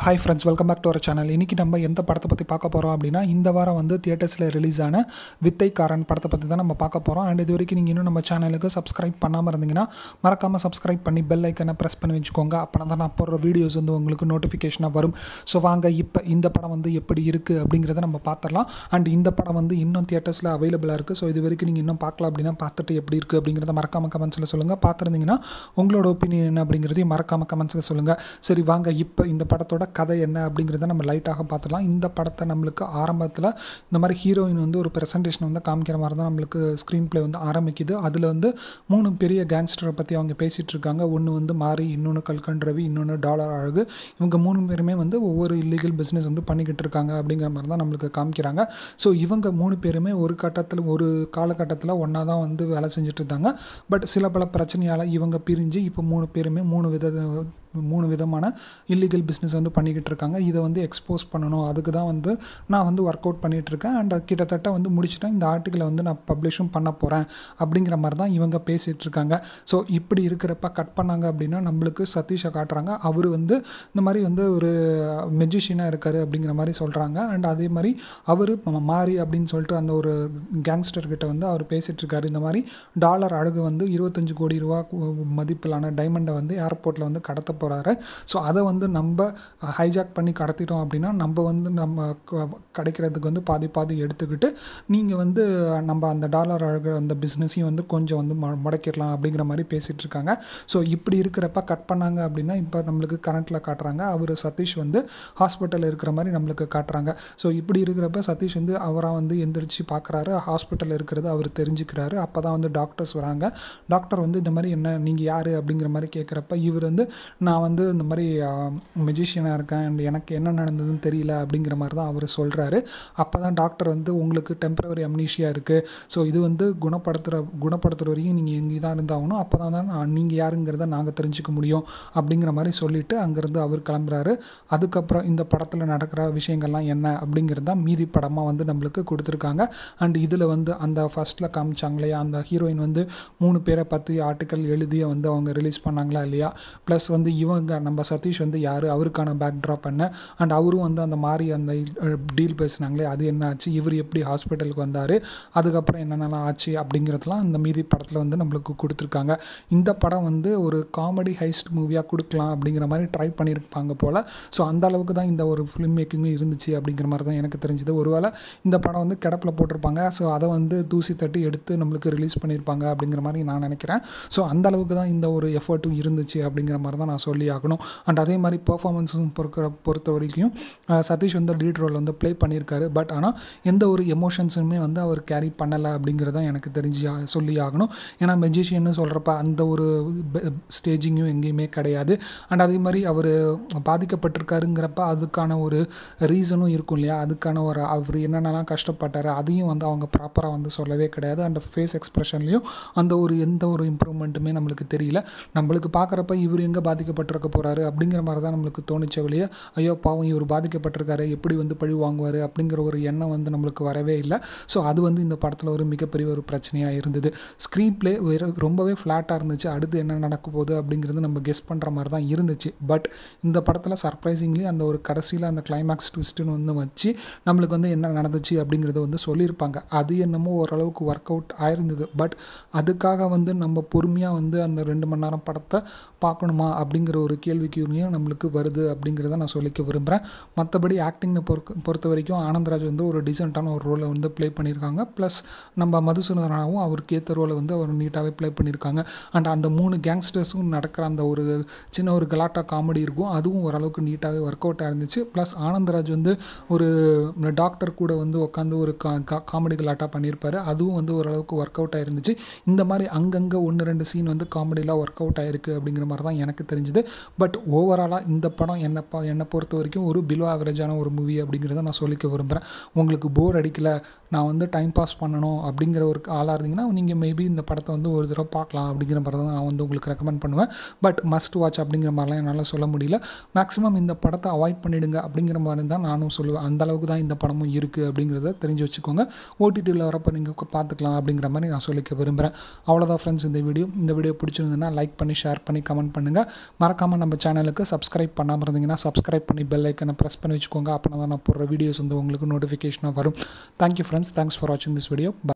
hi friends welcome back to our channel இன்றைக்கி நம்ம எந்த படத்தை பற்றி பார்க்க போகிறோம் அப்படின்னா இந்த வாரம் வந்து தியேட்டர்ஸில் ரிலீஸ் ஆன வித்தைக்காரன் படத்தை பற்றி தான் நம்ம பார்க்க போகிறோம் அண்ட் இது வரைக்கும் நீங்கள் இன்னும் நம்ம சேனலுக்கு சப்ஸ்கிரைப் பண்ணாமல் இருந்தீங்கன்னா மறக்காமல் சப்ஸ்கிரைப் பண்ணி பெல் ஐக்கனை ப்ரெஸ் பண்ணி வச்சுக்கோங்க அப்புறம் தான் நான் போடுற வீடியோஸ் வந்து உங்களுக்கு நோட்டிஃபிகேஷனாக வரும் ஸோ வாங்க இப்போ இந்த படம் வந்து எப்படி இருக்குது அப்படிங்கிறத நம்ம பார்த்துடலாம் அண்ட் இந்த படம் வந்து இன்னும் தியேட்டர்ஸில் அவைலபிளாக இருக்குது ஸோ இது வரைக்கும் நீங்கள் இன்னும் பார்க்கலாம் அப்படின்னா பார்த்துட்டு எப்படி இருக்குது அப்படிங்கிறத மறக்காமல் கமெண்ட்ஸில் சொல்லுங்கள் பார்த்துருந்தீங்கன்னா உங்களோட ஒப்பீனியன் அப்படிங்கிறதையும் மறக்காமல் கமெண்ட்ஸில் சொல்லுங்கள் சரி வாங்க இப்போ இந்த படத்தை படத்தோட கதை என்ன அப்படிங்கிறத நம்ம லைட்டாக பார்த்துடலாம் இந்த படத்தை நம்மளுக்கு ஆரம்பத்தில் இந்த மாதிரி ஹீரோயின் வந்து ஒரு ப்ரெசன்டேஷன் வந்து காமிக்கிற மாதிரி தான் நம்மளுக்கு ஸ்க்ரீன் ப்ளே வந்து ஆரம்பிக்குது அதில் வந்து மூணு பெரிய கேங்ஸ்டரை பற்றி அவங்க பேசிகிட்டு இருக்காங்க ஒன்று வந்து மாறி இன்னொன்று கல்கன் ரவி இன்னொன்று டாலர் அழகு இவங்க மூணு பேருமே வந்து ஒவ்வொரு இல்லீகல் பிஸ்னஸ் வந்து பண்ணிக்கிட்டு இருக்காங்க அப்படிங்கிற மாதிரி தான் நம்மளுக்கு காமிக்கிறாங்க ஸோ இவங்க மூணு பேருமே ஒரு கட்டத்தில் ஒரு காலகட்டத்தில் ஒன்றா தான் வந்து வேலை செஞ்சுட்டு இருந்தாங்க பட் சில பல பிரச்சனையால் இவங்க பிரிஞ்சு இப்போ மூணு பேருமே மூணு வித மூணு விதமான இல்லீகல் பிஸ்னஸ் வந்து பண்ணிக்கிட்டு இருக்காங்க இதை வந்து எக்ஸ்போஸ் பண்ணணும் அதுக்கு தான் வந்து நான் வந்து ஒர்க் அவுட் பண்ணிகிட்ருக்கேன் அண்ட் கிட்டத்தட்ட வந்து முடிச்சுட்டேன் இந்த ஆர்டிக்கலை வந்து நான் பப்ளிஷும் பண்ண போகிறேன் அப்படிங்கிற மாதிரி தான் இவங்க பேசிகிட்டு இருக்காங்க ஸோ இப்படி இருக்கிறப்ப கட் பண்ணாங்க அப்படின்னா நம்மளுக்கு சதீஷை காட்டுறாங்க அவர் வந்து இந்த மாதிரி வந்து ஒரு மெஜிஷியனாக இருக்கார் அப்படிங்கிற மாதிரி சொல்கிறாங்க அண்ட் அதே மாதிரி அவர் மாறி அப்படின்னு சொல்லிட்டு அந்த ஒரு கேங்ஸ்டர்கிட்ட வந்து அவர் பேசிகிட்டு இருக்காரு இந்த மாதிரி டாலர் அழகு வந்து இருபத்தஞ்சு கோடி ரூபா மதிப்பிலான டைமண்டை வந்து ஏர்போர்ட்டில் வந்து கடத்த போகிறாரு ஸோ அதை வந்து நம்ம ஹைஜாக் பண்ணி கடத்திட்டோம் அப்படின்னா நம்ம வந்து நம்ம கிடைக்கிறதுக்கு வந்து பாதி பாதி எடுத்துக்கிட்டு நீங்கள் வந்து நம்ம அந்த டாலர் அழகிற அந்த பிஸ்னஸையும் வந்து கொஞ்சம் வந்து முடக்கிடலாம் அப்படிங்கிற மாதிரி பேசிகிட்டு இருக்காங்க ஸோ இப்படி இருக்கிறப்ப கட் பண்ணாங்க அப்படின்னா இப்போ நம்மளுக்கு கரண்ட்டில் காட்டுறாங்க அவர் சதீஷ் வந்து ஹாஸ்பிட்டலில் இருக்கிற மாதிரி நம்மளுக்கு காட்டுறாங்க ஸோ இப்படி இருக்கிறப்ப சதீஷ் வந்து அவராக வந்து எந்திரிச்சு பார்க்குறாரு ஹாஸ்பிட்டலில் இருக்கிறது அவர் தெரிஞ்சுக்கிறாரு அப்போ தான் வந்து டாக்டர்ஸ் வராங்க டாக்டர் வந்து இந்த மாதிரி என்ன நீங்கள் யார் அப்படிங்கிற மாதிரி கேட்குறப்ப இவர் வந்து நான் நான் வந்து இந்த மாதிரி மெஜிஷியனாக இருக்கேன் அண்ட் எனக்கு என்ன நடந்ததுன்னு தெரியல அப்படிங்கிற மாதிரி தான் அவர் சொல்கிறாரு அப்போ தான் டாக்டர் வந்து உங்களுக்கு டெம்பரவரி அம்னீஷியாக இருக்குது ஸோ இது வந்து குணப்படுத்துகிற குணப்படுத்துகிற வரையும் நீங்கள் எங்கே தான் இருந்தாகணும் அப்போ தான் தான் நீங்கள் யாருங்கிறத நாங்கள் தெரிஞ்சுக்க முடியும் அப்படிங்கிற மாதிரி சொல்லிவிட்டு அங்கேருந்து அவர் கிளம்புறாரு அதுக்கப்புறம் இந்த படத்தில் நடக்கிற விஷயங்கள்லாம் என்ன அப்படிங்கிறது தான் மீதி படமாக வந்து நம்மளுக்கு கொடுத்துருக்காங்க அண்ட் இதில் வந்து அந்த ஃபஸ்ட்டில் காமிச்சாங்களே அந்த ஹீரோயின் வந்து மூணு பேரை பற்றி ஆர்டிக்கல் எழுதிய வந்து அவங்க ரிலீஸ் பண்ணாங்களா இல்லையா ப்ளஸ் வந்து இவங்க நம்ம சதீஷ் வந்து யார் அவருக்கான பேக் ட்ராப் என்ன அண்ட் அவரும் வந்து அந்த மாதிரி அந்த டீல் பேசுனாங்களே அது என்ன ஆச்சு இவர் எப்படி ஹாஸ்பிட்டலுக்கு வந்தார் அதுக்கப்புறம் என்னென்னலாம் ஆச்சு அப்படிங்கிறதுலாம் அந்த மீதி படத்தில் வந்து நம்மளுக்கு கொடுத்துருக்காங்க இந்த படம் வந்து ஒரு காமெடி ஹைஸ்ட் மூவியாக கொடுக்கலாம் அப்படிங்கிற மாதிரி ட்ரை பண்ணியிருப்பாங்க போல் ஸோ அந்த அளவுக்கு தான் இந்த ஒரு ஃபிலிம் மேக்கிங்கும் இருந்துச்சு அப்படிங்கிற மாதிரி தான் எனக்கு தெரிஞ்சது ஒருவேளை இந்த படம் வந்து கிடப்பில் போட்டிருப்பாங்க ஸோ அதை வந்து தூசி தட்டி எடுத்து நம்மளுக்கு ரிலீஸ் பண்ணியிருப்பாங்க அப்படிங்கிற மாதிரி நான் நினைக்கிறேன் ஸோ அந்த அளவுக்கு தான் இந்த ஒரு எஃபர்ட்டும் இருந்துச்சு அப்படிங்கிற மாதிரி தான் நான் சொல்லுவேன் சொல்லி ஆகணும் அண்ட் அதே மாதிரி பர்ஃபார்மன்ஸும் பொறுக்கிற பொறுத்த வரைக்கும் சதீஷ் வந்து லீட் ரோல் வந்து ப்ளே பண்ணியிருக்காரு பட் ஆனால் எந்த ஒரு எமோஷன்ஸுமே வந்து அவர் கேரி பண்ணலை அப்படிங்கிறதான் எனக்கு தெரிஞ்சு சொல்லி ஆகணும் ஏன்னா மெஜிஷியன்னு சொல்கிறப்ப அந்த ஒரு ஸ்டேஜிங்கும் எங்கேயுமே கிடையாது அண்ட் அதே மாதிரி அவர் பாதிக்கப்பட்டிருக்காருங்கிறப்ப அதுக்கான ஒரு ரீசனும் இருக்கும் இல்லையா அதுக்கான ஒரு அவர் என்னென்னலாம் கஷ்டப்பட்டார் அதையும் வந்து அவங்க ப்ராப்பராக வந்து சொல்லவே கிடையாது அண்ட் ஃபேஸ் எக்ஸ்ப்ரெஷன்லேயும் அந்த ஒரு எந்த ஒரு இம்ப்ரூவ்மெண்ட்டுமே நம்மளுக்கு தெரியல நம்மளுக்கு பார்க்குறப்ப இவர் எங்கே பாதிக்கப்பட்ட பாதிக்கப்பட்டிருக்க போகிறாரு அப்படிங்கிற மாதிரி தான் நம்மளுக்கு தோணிச்ச வழியே ஐயோ பாவம் இவர் பாதிக்கப்பட்டிருக்காரு எப்படி வந்து பழி வாங்குவார் அப்படிங்கிற ஒரு எண்ணம் வந்து நம்மளுக்கு வரவே இல்லை ஸோ அது வந்து இந்த படத்தில் ஒரு மிகப்பெரிய ஒரு பிரச்சனையாக இருந்தது ஸ்க்ரீன் பிளே ரொம்பவே ஃப்ளாட்டாக இருந்துச்சு அடுத்து என்ன நடக்க போகுது அப்படிங்கிறது நம்ம கெஸ் பண்ணுற மாதிரி தான் இருந்துச்சு பட் இந்த படத்தில் சர்ப்ரைசிங்லி அந்த ஒரு கடைசியில் அந்த கிளைமேக்ஸ் ட்விஸ்ட்டுன்னு வந்து வச்சு நம்மளுக்கு வந்து என்ன நடந்துச்சு அப்படிங்கிறத வந்து சொல்லியிருப்பாங்க அது என்னமோ ஓரளவுக்கு ஒர்க் அவுட் ஆயிருந்தது பட் அதுக்காக வந்து நம்ம பொறுமையாக வந்து அந்த ரெண்டு மணி நேரம் படத்தை பார்க்கணுமா அப்படிங்கிற அப்படிங்கிற ஒரு கேள்விக்குறியும் நம்மளுக்கு வருது அப்படிங்கிறத நான் சொல்லிக்க விரும்புகிறேன் மற்றபடி ஆக்டிங்கை பொறு பொறுத்த வரைக்கும் ஆனந்தராஜ் வந்து ஒரு டீசெண்டான ஒரு ரோலை வந்து ப்ளே பண்ணியிருக்காங்க ப்ளஸ் நம்ம மதுசூதனாவும் அவருக்கு ஏற்ற ரோலை வந்து அவர் நீட்டாகவே ப்ளே பண்ணியிருக்காங்க அண்ட் அந்த மூணு கேங்ஸ்டர்ஸும் நடக்கிற அந்த ஒரு சின்ன ஒரு கலாட்டா காமெடி இருக்கும் அதுவும் ஓரளவுக்கு நீட்டாகவே ஒர்க் அவுட்டாக இருந்துச்சு ப்ளஸ் ஆனந்தராஜ் வந்து ஒரு டாக்டர் கூட வந்து உட்காந்து ஒரு கா காமெடி கலாட்டா பண்ணியிருப்பார் அதுவும் வந்து ஓரளவுக்கு ஒர்க் அவுட்டாக இருந்துச்சு இந்த மாதிரி அங்கங்கே ஒன்று ரெண்டு சீன் வந்து காமெடியெலாம் ஒர்க் அவுட் ஆயிருக்கு அப்படிங்கிற மாதிரி தான் எனக்கு தெரிஞ்சு தெரிஞ்சுது பட் ஓவராலாக இந்த படம் என்னப்பா என்னை பொறுத்த வரைக்கும் ஒரு பிலோ ஆவரேஜான ஒரு மூவி அப்படிங்கிறத நான் சொல்லிக்க விரும்புகிறேன் உங்களுக்கு போர் அடிக்கலை நான் வந்து டைம் பாஸ் பண்ணணும் அப்படிங்கிற ஒரு ஆளாக இருந்தீங்கன்னா நீங்கள் மேபி இந்த படத்தை வந்து ஒரு தடவை பார்க்கலாம் அப்படிங்கிற மாதிரி தான் நான் வந்து உங்களுக்கு ரெக்கமெண்ட் பண்ணுவேன் பட் மஸ்ட் வாட்ச் அப்படிங்கிற மாதிரிலாம் என்னால் சொல்ல முடியல மேக்ஸிமம் இந்த படத்தை அவாய்ட் பண்ணிவிடுங்க அப்படிங்கிற மாதிரி தான் நானும் சொல்லுவேன் அந்தளவுக்கு தான் இந்த படமும் இருக்குது அப்படிங்கிறத தெரிஞ்சு வச்சுக்கோங்க ஓடிடியில் வரப்போ நீங்கள் பார்த்துக்கலாம் அப்படிங்கிற மாதிரி நான் சொல்லிக்க விரும்புகிறேன் அவ்வளோதான் ஃப்ரெண்ட்ஸ் இந்த வீடியோ இந்த வீடியோ பிடிச்சிருந்ததுன்னா லைக் பண்ணி ஷேர் பண்ணி கமெண்ட் பண்ணுங்கள் மறக்காமல் நம்ம சேனலுக்கு சப்ஸ்கிரைப் பண்ணாமல் இருந்தீங்கன்னா சப்ஸ்கிரைப் பண்ணி பெல் ஐக்கனை ப்ரெஸ் பண்ணி வச்சுக்கோங்க அப்படின்னா நான் போடுற வீடியோஸ் வந்து உங்களுக்கு நோட்டிஃபிகேஷனாக வரும் தேங்க்யூ ஃப்ரெண்ட்ஸ் தேங்க்ஸ் ஃபார் வாட்சிங் திஸ் வீடியோ